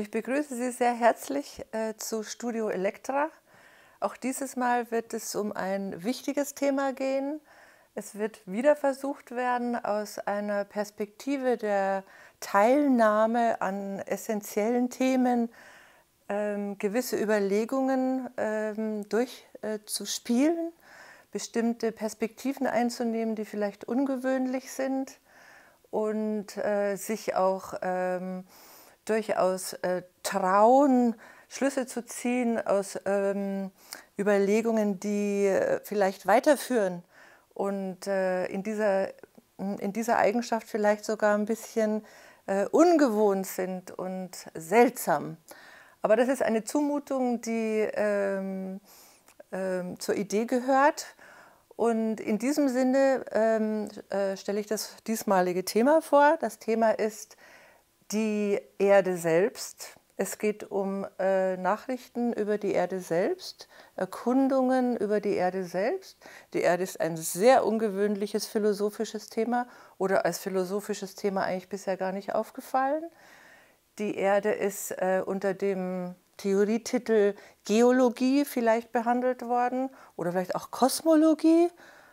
Ich begrüße Sie sehr herzlich äh, zu Studio Elektra. Auch dieses Mal wird es um ein wichtiges Thema gehen. Es wird wieder versucht werden, aus einer Perspektive der Teilnahme an essentiellen Themen ähm, gewisse Überlegungen ähm, durchzuspielen, äh, bestimmte Perspektiven einzunehmen, die vielleicht ungewöhnlich sind und äh, sich auch ähm, durchaus äh, trauen, Schlüsse zu ziehen aus ähm, Überlegungen, die äh, vielleicht weiterführen und äh, in, dieser, hm, in dieser Eigenschaft vielleicht sogar ein bisschen äh, ungewohnt sind und seltsam. Aber das ist eine Zumutung, die ähm, ähm, zur Idee gehört. Und in diesem Sinne ähm, äh, stelle ich das diesmalige Thema vor. Das Thema ist die Erde selbst. Es geht um äh, Nachrichten über die Erde selbst, Erkundungen über die Erde selbst. Die Erde ist ein sehr ungewöhnliches philosophisches Thema oder als philosophisches Thema eigentlich bisher gar nicht aufgefallen. Die Erde ist äh, unter dem Theorietitel Geologie vielleicht behandelt worden oder vielleicht auch Kosmologie,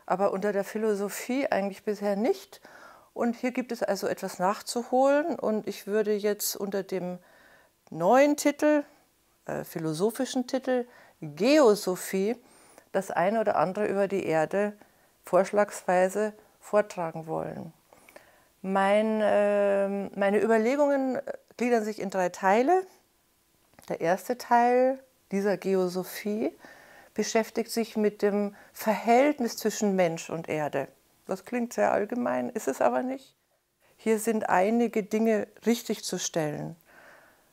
aber unter der Philosophie eigentlich bisher nicht. Und hier gibt es also etwas nachzuholen. Und ich würde jetzt unter dem neuen Titel, äh, philosophischen Titel, Geosophie, das eine oder andere über die Erde vorschlagsweise vortragen wollen. Mein, äh, meine Überlegungen äh, gliedern sich in drei Teile. Der erste Teil dieser Geosophie beschäftigt sich mit dem Verhältnis zwischen Mensch und Erde. Das klingt sehr allgemein, ist es aber nicht. Hier sind einige Dinge richtig zu stellen.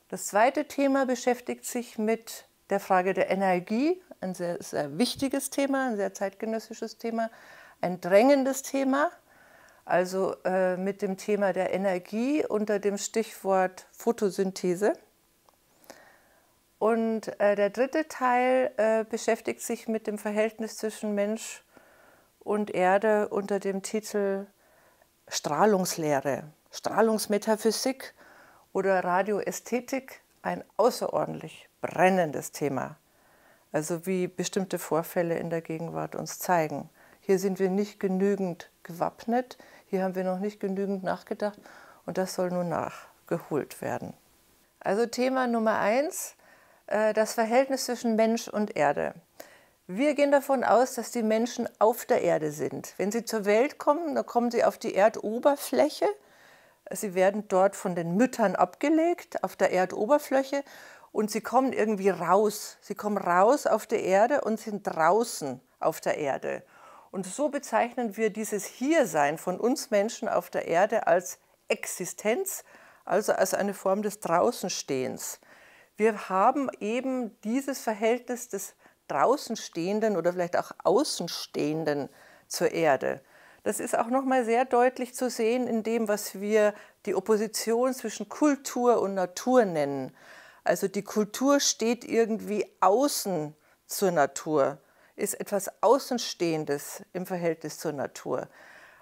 Das zweite Thema beschäftigt sich mit der Frage der Energie, ein sehr, sehr wichtiges Thema, ein sehr zeitgenössisches Thema, ein drängendes Thema. Also äh, mit dem Thema der Energie unter dem Stichwort Photosynthese. Und äh, der dritte Teil äh, beschäftigt sich mit dem Verhältnis zwischen Mensch und und Erde unter dem Titel Strahlungslehre, Strahlungsmetaphysik oder Radioästhetik ein außerordentlich brennendes Thema. Also wie bestimmte Vorfälle in der Gegenwart uns zeigen. Hier sind wir nicht genügend gewappnet, hier haben wir noch nicht genügend nachgedacht und das soll nun nachgeholt werden. Also Thema Nummer eins, äh, das Verhältnis zwischen Mensch und Erde. Wir gehen davon aus, dass die Menschen auf der Erde sind. Wenn sie zur Welt kommen, dann kommen sie auf die Erdoberfläche. Sie werden dort von den Müttern abgelegt, auf der Erdoberfläche. Und sie kommen irgendwie raus. Sie kommen raus auf der Erde und sind draußen auf der Erde. Und so bezeichnen wir dieses Hiersein von uns Menschen auf der Erde als Existenz, also als eine Form des Draußenstehens. Wir haben eben dieses Verhältnis des Draußenstehenden oder vielleicht auch Außenstehenden zur Erde. Das ist auch nochmal sehr deutlich zu sehen in dem, was wir die Opposition zwischen Kultur und Natur nennen. Also die Kultur steht irgendwie außen zur Natur, ist etwas Außenstehendes im Verhältnis zur Natur.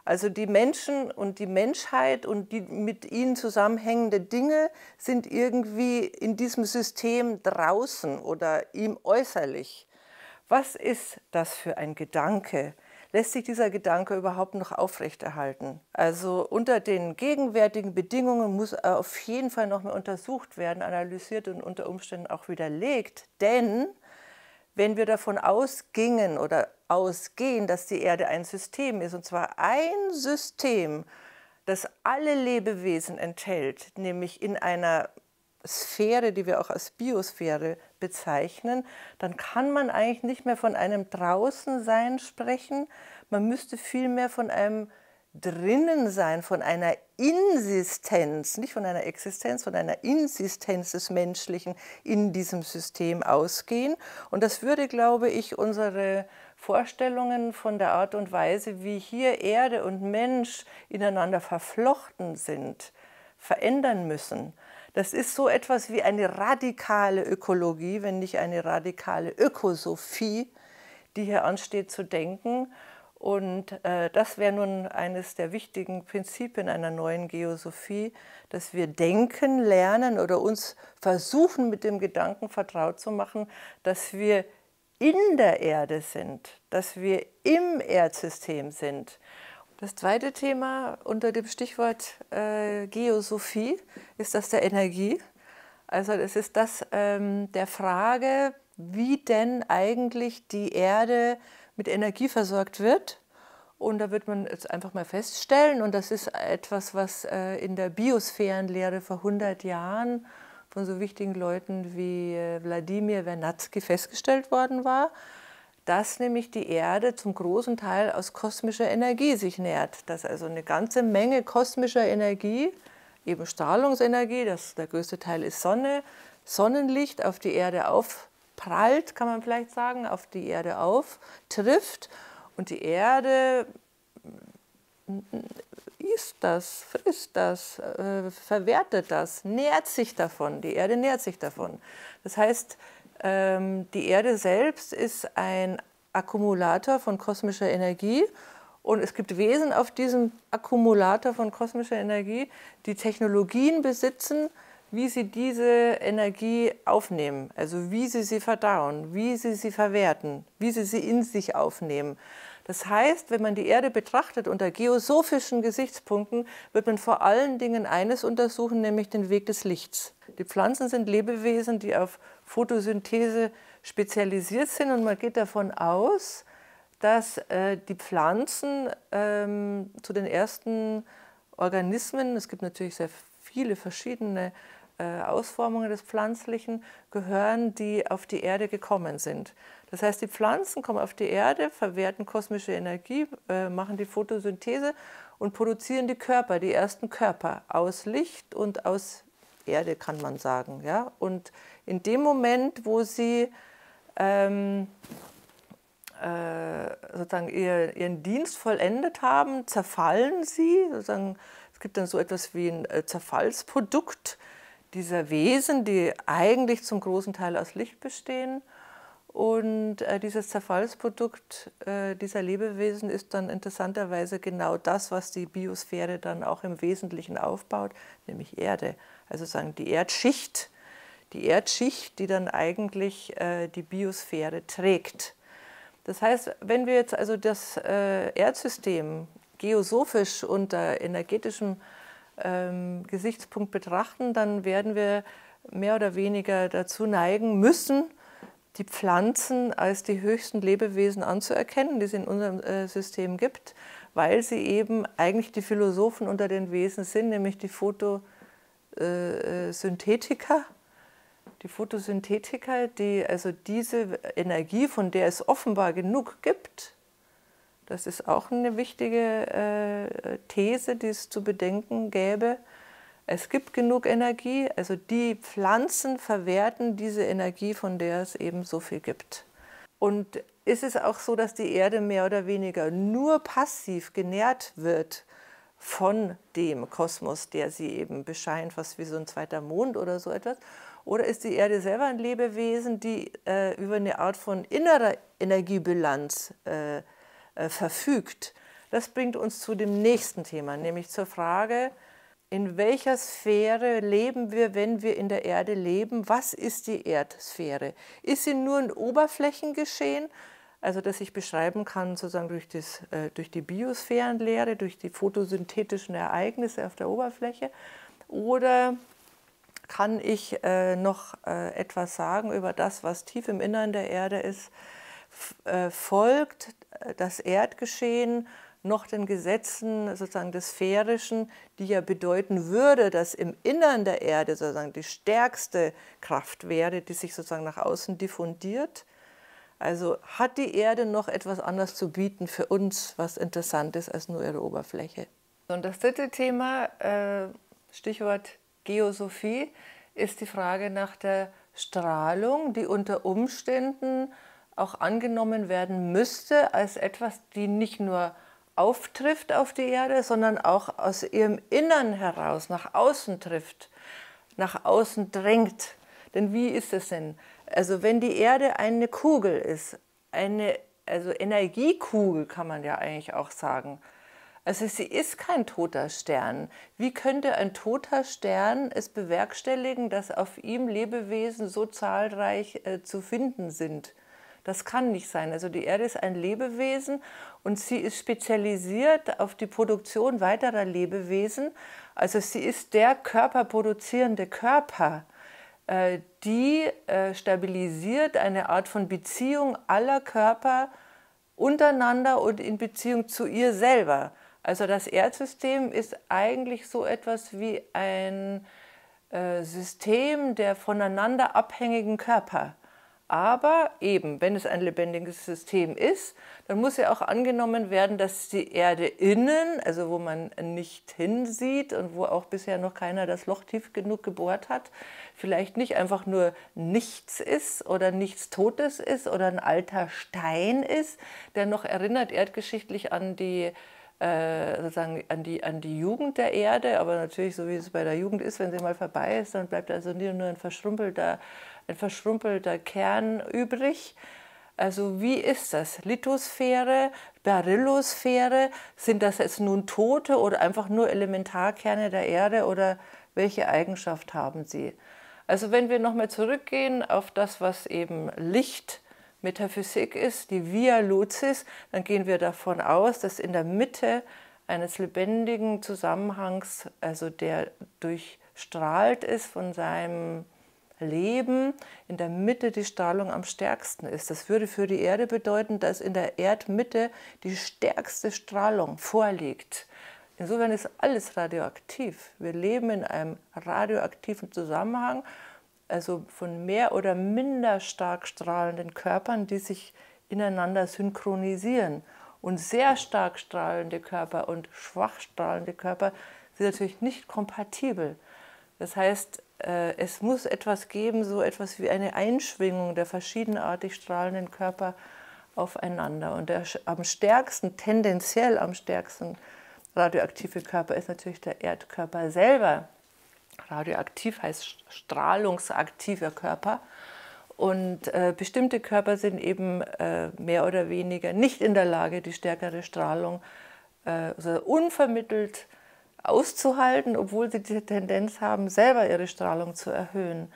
Also die Menschen und die Menschheit und die mit ihnen zusammenhängende Dinge sind irgendwie in diesem System draußen oder ihm äußerlich. Was ist das für ein Gedanke? Lässt sich dieser Gedanke überhaupt noch aufrechterhalten? Also unter den gegenwärtigen Bedingungen muss er auf jeden Fall noch mehr untersucht werden, analysiert und unter Umständen auch widerlegt. Denn wenn wir davon ausgingen oder ausgehen, dass die Erde ein System ist, und zwar ein System, das alle Lebewesen enthält, nämlich in einer Sphäre, die wir auch als Biosphäre bezeichnen, dann kann man eigentlich nicht mehr von einem Draußensein sprechen. Man müsste vielmehr von einem Drinnensein, von einer Insistenz, nicht von einer Existenz, von einer Insistenz des Menschlichen in diesem System ausgehen. Und das würde, glaube ich, unsere Vorstellungen von der Art und Weise, wie hier Erde und Mensch ineinander verflochten sind, verändern müssen. Das ist so etwas wie eine radikale Ökologie, wenn nicht eine radikale Ökosophie, die hier ansteht zu denken. Und äh, das wäre nun eines der wichtigen Prinzipien einer neuen Geosophie, dass wir denken lernen oder uns versuchen, mit dem Gedanken vertraut zu machen, dass wir in der Erde sind, dass wir im Erdsystem sind das zweite Thema unter dem Stichwort äh, Geosophie ist das der Energie. Also es ist das ähm, der Frage, wie denn eigentlich die Erde mit Energie versorgt wird. Und da wird man jetzt einfach mal feststellen, und das ist etwas, was äh, in der Biosphärenlehre vor 100 Jahren von so wichtigen Leuten wie äh, Wladimir Vernatsky festgestellt worden war, dass nämlich die Erde zum großen Teil aus kosmischer Energie sich nährt, dass also eine ganze Menge kosmischer Energie, eben Strahlungsenergie, das, der größte Teil ist Sonne, Sonnenlicht auf die Erde aufprallt, kann man vielleicht sagen, auf die Erde auftrifft und die Erde isst das, frisst das, äh, verwertet das, nährt sich davon, die Erde nährt sich davon. Das heißt, ähm, die Erde selbst ist ein Akkumulator von kosmischer Energie. Und es gibt Wesen auf diesem Akkumulator von kosmischer Energie, die Technologien besitzen, wie sie diese Energie aufnehmen, also wie sie sie verdauen, wie sie sie verwerten, wie sie sie in sich aufnehmen. Das heißt, wenn man die Erde betrachtet unter geosophischen Gesichtspunkten, wird man vor allen Dingen eines untersuchen, nämlich den Weg des Lichts. Die Pflanzen sind Lebewesen, die auf Photosynthese spezialisiert sind und man geht davon aus, dass äh, die Pflanzen ähm, zu den ersten Organismen, es gibt natürlich sehr viele verschiedene äh, Ausformungen des Pflanzlichen, gehören, die auf die Erde gekommen sind. Das heißt, die Pflanzen kommen auf die Erde, verwerten kosmische Energie, äh, machen die Photosynthese und produzieren die Körper, die ersten Körper aus Licht und aus Erde, kann man sagen. Ja? Und in dem Moment, wo sie ähm, äh, sozusagen ihr, ihren Dienst vollendet haben, zerfallen sie. Sozusagen, es gibt dann so etwas wie ein äh, Zerfallsprodukt dieser Wesen, die eigentlich zum großen Teil aus Licht bestehen. Und äh, dieses Zerfallsprodukt äh, dieser Lebewesen ist dann interessanterweise genau das, was die Biosphäre dann auch im Wesentlichen aufbaut, nämlich Erde. Also sagen die Erdschicht, die Erdschicht, die dann eigentlich äh, die Biosphäre trägt. Das heißt, wenn wir jetzt also das äh, Erdsystem geosophisch unter energetischem ähm, Gesichtspunkt betrachten, dann werden wir mehr oder weniger dazu neigen müssen, die Pflanzen als die höchsten Lebewesen anzuerkennen, die es in unserem äh, System gibt, weil sie eben eigentlich die Philosophen unter den Wesen sind, nämlich die Photosynthetiker. Äh, äh, die Photosynthetiker, die also diese Energie, von der es offenbar genug gibt, das ist auch eine wichtige These, die es zu bedenken gäbe, es gibt genug Energie, also die Pflanzen verwerten diese Energie, von der es eben so viel gibt. Und ist es auch so, dass die Erde mehr oder weniger nur passiv genährt wird von dem Kosmos, der sie eben bescheint, was wie so ein zweiter Mond oder so etwas? Oder ist die Erde selber ein Lebewesen, die äh, über eine Art von innerer Energiebilanz äh, äh, verfügt? Das bringt uns zu dem nächsten Thema, nämlich zur Frage, in welcher Sphäre leben wir, wenn wir in der Erde leben? Was ist die Erdsphäre? Ist sie nur ein Oberflächengeschehen, also das ich beschreiben kann, sozusagen durch, das, äh, durch die Biosphärenlehre, durch die photosynthetischen Ereignisse auf der Oberfläche? Oder kann ich äh, noch äh, etwas sagen über das, was tief im Innern der Erde ist? folgt das Erdgeschehen? noch den Gesetzen sozusagen des Sphärischen, die ja bedeuten würde, dass im Innern der Erde sozusagen die stärkste Kraft wäre, die sich sozusagen nach außen diffundiert. Also hat die Erde noch etwas anderes zu bieten für uns, was interessant ist als nur ihre Oberfläche. Und das dritte Thema, äh, Stichwort Geosophie, ist die Frage nach der Strahlung, die unter Umständen auch angenommen werden müsste als etwas, die nicht nur auftrifft auf die Erde, sondern auch aus ihrem Innern heraus nach außen trifft, nach außen drängt. Denn wie ist es denn? Also wenn die Erde eine Kugel ist, eine also Energiekugel kann man ja eigentlich auch sagen. Also sie ist kein toter Stern. Wie könnte ein toter Stern es bewerkstelligen, dass auf ihm Lebewesen so zahlreich äh, zu finden sind? Das kann nicht sein. Also die Erde ist ein Lebewesen und sie ist spezialisiert auf die Produktion weiterer Lebewesen. Also sie ist der körperproduzierende Körper, äh, die äh, stabilisiert eine Art von Beziehung aller Körper untereinander und in Beziehung zu ihr selber. Also das Erdsystem ist eigentlich so etwas wie ein äh, System der voneinander abhängigen Körper. Aber eben, wenn es ein lebendiges System ist, dann muss ja auch angenommen werden, dass die Erde innen, also wo man nicht hinsieht und wo auch bisher noch keiner das Loch tief genug gebohrt hat, vielleicht nicht einfach nur nichts ist oder nichts Totes ist oder ein alter Stein ist, der noch erinnert erdgeschichtlich an die äh, sozusagen an die, an die Jugend der Erde, aber natürlich so wie es bei der Jugend ist, wenn sie mal vorbei ist, dann bleibt also nur ein verschrumpelter ein verschrumpelter Kern übrig. Also wie ist das? Lithosphäre, Barillosphäre, sind das jetzt nun Tote oder einfach nur Elementarkerne der Erde oder welche Eigenschaft haben sie? Also wenn wir nochmal zurückgehen auf das, was eben Licht Metaphysik ist, die Via Lucis, dann gehen wir davon aus, dass in der Mitte eines lebendigen Zusammenhangs, also der durchstrahlt ist von seinem Leben in der Mitte die Strahlung am stärksten ist. Das würde für die Erde bedeuten, dass in der Erdmitte die stärkste Strahlung vorliegt. Insofern ist alles radioaktiv. Wir leben in einem radioaktiven Zusammenhang, also von mehr oder minder stark strahlenden Körpern, die sich ineinander synchronisieren. Und sehr stark strahlende Körper und schwach strahlende Körper sind natürlich nicht kompatibel. Das heißt, äh, es muss etwas geben, so etwas wie eine Einschwingung der verschiedenartig strahlenden Körper aufeinander. Und der am stärksten, tendenziell am stärksten radioaktive Körper ist natürlich der Erdkörper selber. Radioaktiv heißt strahlungsaktiver Körper. Und äh, bestimmte Körper sind eben äh, mehr oder weniger nicht in der Lage, die stärkere Strahlung äh, also unvermittelt zu auszuhalten, obwohl sie die Tendenz haben, selber ihre Strahlung zu erhöhen.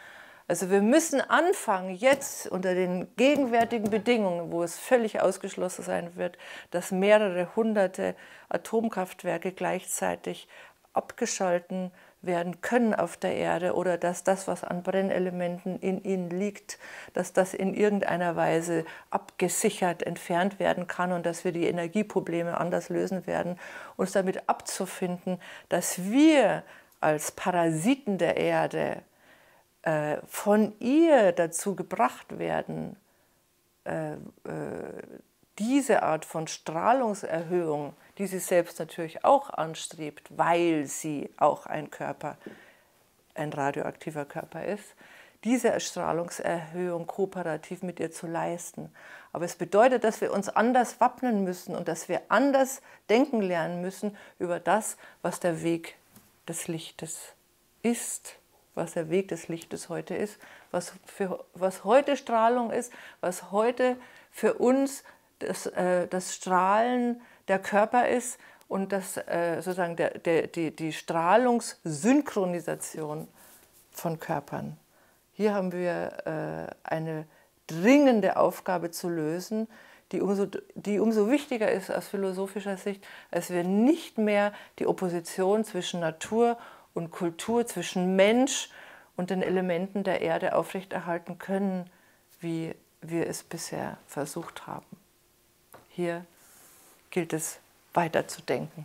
Also wir müssen anfangen, jetzt unter den gegenwärtigen Bedingungen, wo es völlig ausgeschlossen sein wird, dass mehrere hunderte Atomkraftwerke gleichzeitig abgeschalten werden können auf der Erde oder dass das, was an Brennelementen in ihnen liegt, dass das in irgendeiner Weise abgesichert entfernt werden kann und dass wir die Energieprobleme anders lösen werden, uns damit abzufinden, dass wir als Parasiten der Erde äh, von ihr dazu gebracht werden, äh, äh, diese Art von Strahlungserhöhung, die sie selbst natürlich auch anstrebt, weil sie auch ein Körper, ein radioaktiver Körper ist, diese Strahlungserhöhung kooperativ mit ihr zu leisten. Aber es bedeutet, dass wir uns anders wappnen müssen und dass wir anders denken lernen müssen über das, was der Weg des Lichtes ist, was der Weg des Lichtes heute ist, was, für, was heute Strahlung ist, was heute für uns das, äh, das Strahlen der Körper ist und das, äh, sozusagen der, der, die, die Strahlungssynchronisation von Körpern. Hier haben wir äh, eine dringende Aufgabe zu lösen, die umso, die umso wichtiger ist aus philosophischer Sicht, als wir nicht mehr die Opposition zwischen Natur und Kultur, zwischen Mensch und den Elementen der Erde aufrechterhalten können, wie wir es bisher versucht haben. Hier gilt es weiterzudenken.